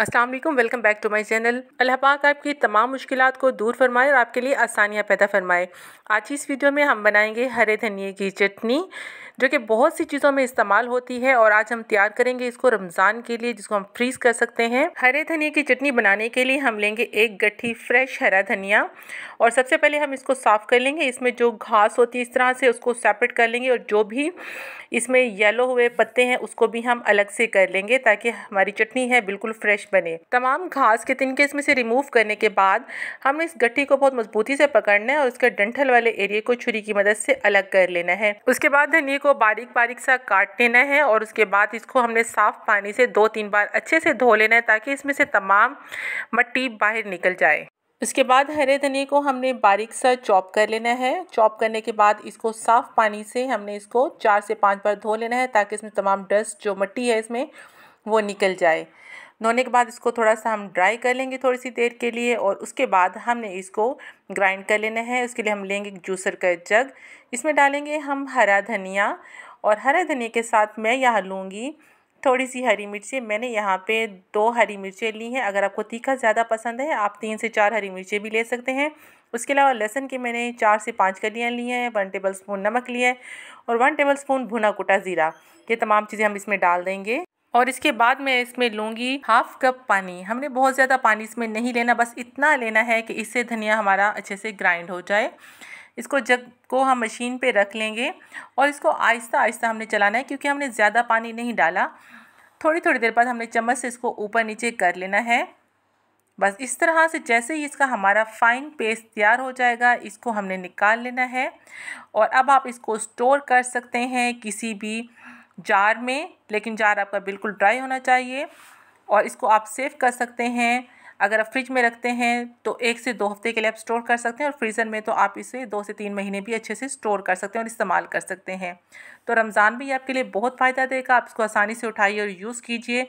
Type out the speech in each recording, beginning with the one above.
अस्सलाम वालेकुम welcome back to my channel अल्लाह पाक आपकी तमाम मुश्किल को दूर फरमाए और आपके लिए आसानियाँ पैदा फरमाए आज की इस वीडियो में हम बनाएंगे हरे धनिए की चटनी जो कि बहुत सी चीज़ों में इस्तेमाल होती है और आज हम तैयार करेंगे इसको रमज़ान के लिए जिसको हम फ्रीज़ कर सकते हैं हरे धनिया की चटनी बनाने के लिए हम लेंगे एक गट्ठी फ्रेश हरा धनिया और सबसे पहले हम इसको साफ़ कर लेंगे इसमें जो घास होती है इस तरह से उसको सेपरेट कर लेंगे और जो भी इसमें येलो हुए पत्ते हैं उसको भी हम अलग से कर लेंगे ताकि हमारी चटनी है बिल्कुल फ्रेश बने तमाम घास के तिनके इसमें से रिमूव करने के बाद हमने इस गट्ठी को बहुत मजबूती से पकड़ना है और उसके डंठल वाले एरिए को छुरी की मदद से अलग कर लेना है उसके बाद धनिया को बारीक बारीक सा काट लेना है और उसके बाद इसको हमने साफ़ पानी से दो तीन बार अच्छे से धो लेना है ताकि इसमें से तमाम मट्टी बाहर निकल जाए उसके बाद हरे धनिए को हमने बारीक सा चॉप कर लेना है चॉप करने के बाद इसको साफ़ पानी से हमने इसको चार से पाँच बार धो लेना है ताकि इसमें तमाम डस्ट जो मट्टी है इसमें वो निकल जाए धोने के बाद इसको थोड़ा सा हम ड्राई कर लेंगे थोड़ी सी देर के लिए और उसके बाद हमने इसको ग्राइंड कर लेना है उसके लिए हम लेंगे एक जूसर का जग इसमें डालेंगे हम हरा धनिया और हरा धनिया के साथ मैं यहाँ लूँगी थोड़ी सी हरी मिर्ची मैंने यहाँ पे दो हरी मिर्चें ली हैं अगर आपको तीखा ज़्यादा पसंद है आप तीन से चार हरी मिर्चें भी ले सकते हैं उसके अलावा लहसन के मैंने चार से पाँच कलियाँ ली हैं वन टेबल स्पून नमक लिया है और वन टेबल स्पून भुना कुटा ज़ीरा ये तमाम चीज़ें हम इसमें डाल देंगे और इसके बाद मैं इसमें लूँगी हाफ कप पानी हमने बहुत ज़्यादा पानी इसमें नहीं लेना बस इतना लेना है कि इससे धनिया हमारा अच्छे से ग्राइंड हो जाए इसको जग को हम मशीन पे रख लेंगे और इसको आहिस्ता आहिस्ता हमने चलाना है क्योंकि हमने ज़्यादा पानी नहीं डाला थोड़ी थोड़ी देर बाद हमने चम्मच से इसको ऊपर नीचे कर लेना है बस इस तरह से जैसे ही इसका हमारा फाइन पेस्ट तैयार हो जाएगा इसको हमने निकाल लेना है और अब आप इसको स्टोर कर सकते हैं किसी भी जार में लेकिन जार आपका बिल्कुल ड्राई होना चाहिए और इसको आप सेव कर सकते हैं अगर आप फ्रिज में रखते हैं तो एक से दो हफ्ते के लिए आप स्टोर कर सकते हैं और फ्रीज़र में तो आप इसे दो से तीन महीने भी अच्छे से स्टोर कर सकते हैं और इस्तेमाल कर सकते हैं तो रमज़ान भी आपके लिए बहुत फ़ायदा देगा आप इसको आसानी से उठाइए और यूज़ कीजिए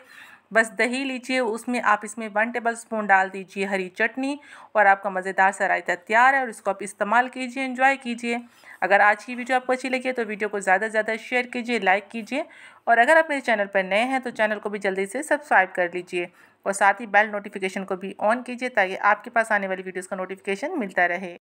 बस दही लीजिए उसमें आप इसमें वन टेबल स्पून डाल दीजिए हरी चटनी और आपका मज़ेदार सा रायता तैयार है और इसको आप इस्तेमाल कीजिए इन्जॉय कीजिए अगर आज की वीडियो आपको अच्छी लगी है तो वीडियो को ज़्यादा से ज़्यादा शेयर कीजिए लाइक कीजिए और अगर आप मेरे चैनल पर नए हैं तो चैनल को भी जल्दी से सब्सक्राइब कर लीजिए और साथ ही बेल नोटिफिकेशन को भी ऑन कीजिए ताकि आपके पास आने वाली वीडियोज़ का नोटिफिकेशन मिलता रहे